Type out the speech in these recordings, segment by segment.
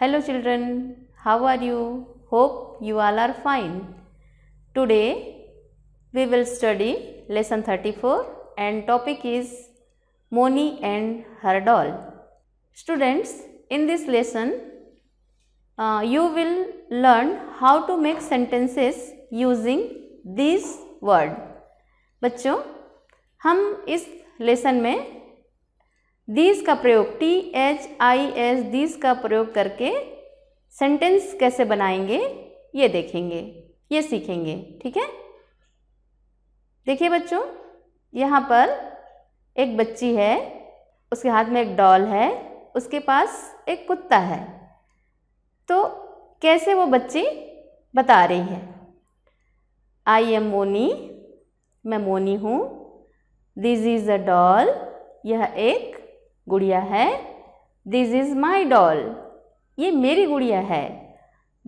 Hello children, how are you? Hope you all are fine. Today we will study lesson 34 and topic is Moni and her doll. Students, in this lesson uh, you will learn how to make sentences using this word. बच्चों हम इस lesson में these का प्रयोग T H I S these का प्रयोग करके sentence कैसे बनाएंगे ये देखेंगे ये सीखेंगे ठीक है देखिए बच्चों यहाँ पर एक बच्ची है उसके हाथ में एक डॉल है उसके पास एक कुत्ता है तो कैसे वो बच्ची बता रही है आई एम मोनी मैं मोनी हूँ दिस इज़ अ डॉल यह एक गुड़िया है दिस इज माई डॉल ये मेरी गुड़िया है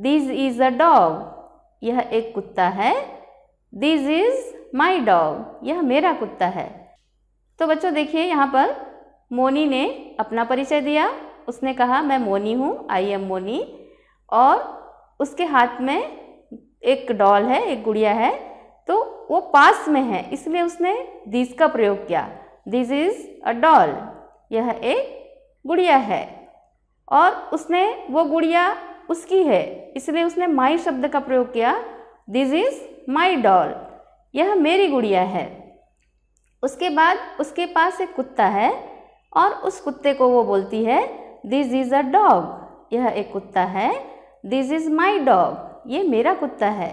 दिस इज अ डॉग यह एक कुत्ता है दिस इज माई डॉग यह मेरा कुत्ता है तो बच्चों देखिए यहाँ पर मोनी ने अपना परिचय दिया उसने कहा मैं मोनी हूँ आई एम मोनी और उसके हाथ में एक डॉल है एक गुड़िया है तो वो पास में है इसलिए उसने दिस का प्रयोग किया दिस इज़ अ डॉल यह एक गुड़िया है और उसने वो गुड़िया उसकी है इसलिए उसने माई शब्द का प्रयोग किया दिस इज़ माई डॉल यह मेरी गुड़िया है उसके बाद उसके पास एक कुत्ता है और उस कुत्ते को वो बोलती है दिस इज़ अ डॉग यह एक कुत्ता है दिस इज़ माई डॉग ये मेरा कुत्ता है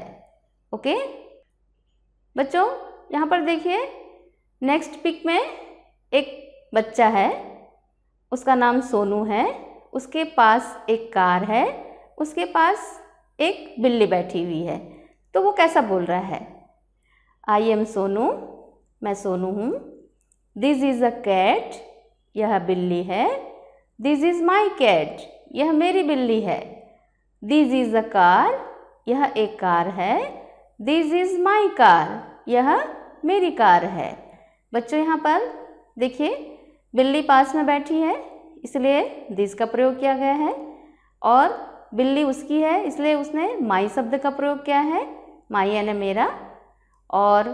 ओके बच्चों यहाँ पर देखिए नेक्स्ट पिक में एक बच्चा है उसका नाम सोनू है उसके पास एक कार है उसके पास एक बिल्ली बैठी हुई है तो वो कैसा बोल रहा है आई एम सोनू मैं सोनू हूँ दिस इज़ अ कैट यह बिल्ली है दिस इज़ माई कैट यह मेरी बिल्ली है दिस इज़ अ कार यह एक कार है दिस इज़ माई कार यह मेरी कार है बच्चों यहाँ पर देखिए बिल्ली पास में बैठी है इसलिए दिस का प्रयोग किया गया है और बिल्ली उसकी है इसलिए उसने माई शब्द का प्रयोग किया है माई यानी मेरा और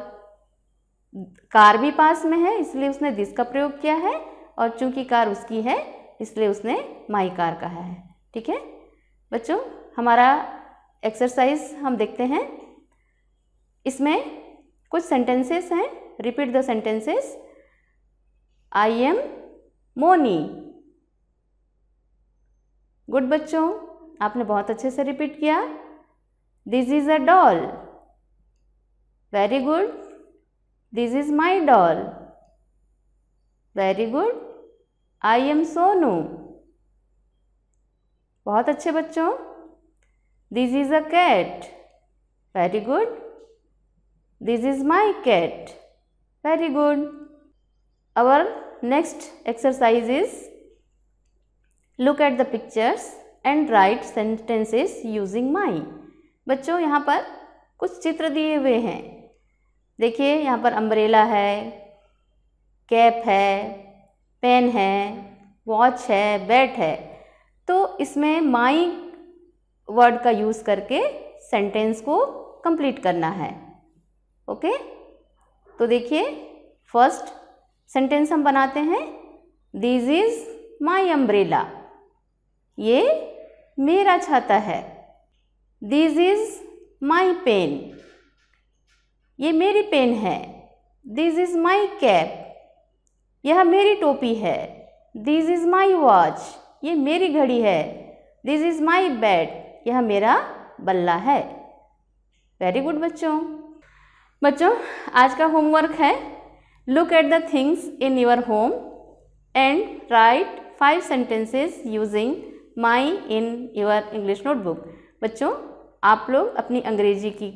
कार भी पास में है इसलिए उसने दिस का प्रयोग किया है और चूंकि कार उसकी है इसलिए उसने माई कार कहा है ठीक है बच्चों हमारा एक्सरसाइज हम देखते हैं इसमें कुछ सेंटेंसेस हैं repeat the sentences I am Moni good बच्चों आपने बहुत अच्छे से रिपीट किया this is a doll very good this is my doll very good I am Sonu बहुत अच्छे बच्चों this is a cat very good this is my cat very good our next exercise is look at the pictures and write sentences using my बच्चों यहाँ पर कुछ चित्र दिए हुए हैं देखिए यहाँ पर अम्ब्रेला है कैप है पेन है वॉच है बैट है तो इसमें माई वर्ड का यूज़ करके सेंटेंस को कंप्लीट करना है ओके तो देखिए फर्स्ट सेंटेंस हम बनाते हैं दिस इज माई अम्ब्रेला ये मेरा छाता है दिस इज माई पेन ये मेरी पेन है दिस इज़ माई कैप यह मेरी टोपी है दिस इज़ माई वॉच ये मेरी घड़ी है दिस इज़ माई बेड यह मेरा बल्ला है वेरी गुड बच्चों बच्चों आज का होमवर्क है Look at the things in your home and write five sentences using my in your English notebook. बच्चों आप लोग अपनी अंग्रेजी की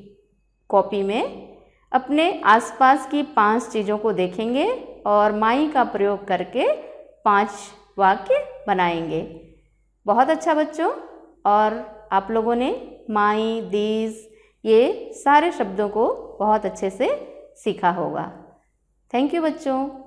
कॉपी में अपने आसपास की पांच चीज़ों को देखेंगे और माई का प्रयोग करके पांच वाक्य बनाएंगे बहुत अच्छा बच्चों और आप लोगों ने माई दीज ये सारे शब्दों को बहुत अच्छे से सीखा होगा थैंक यू बच्चों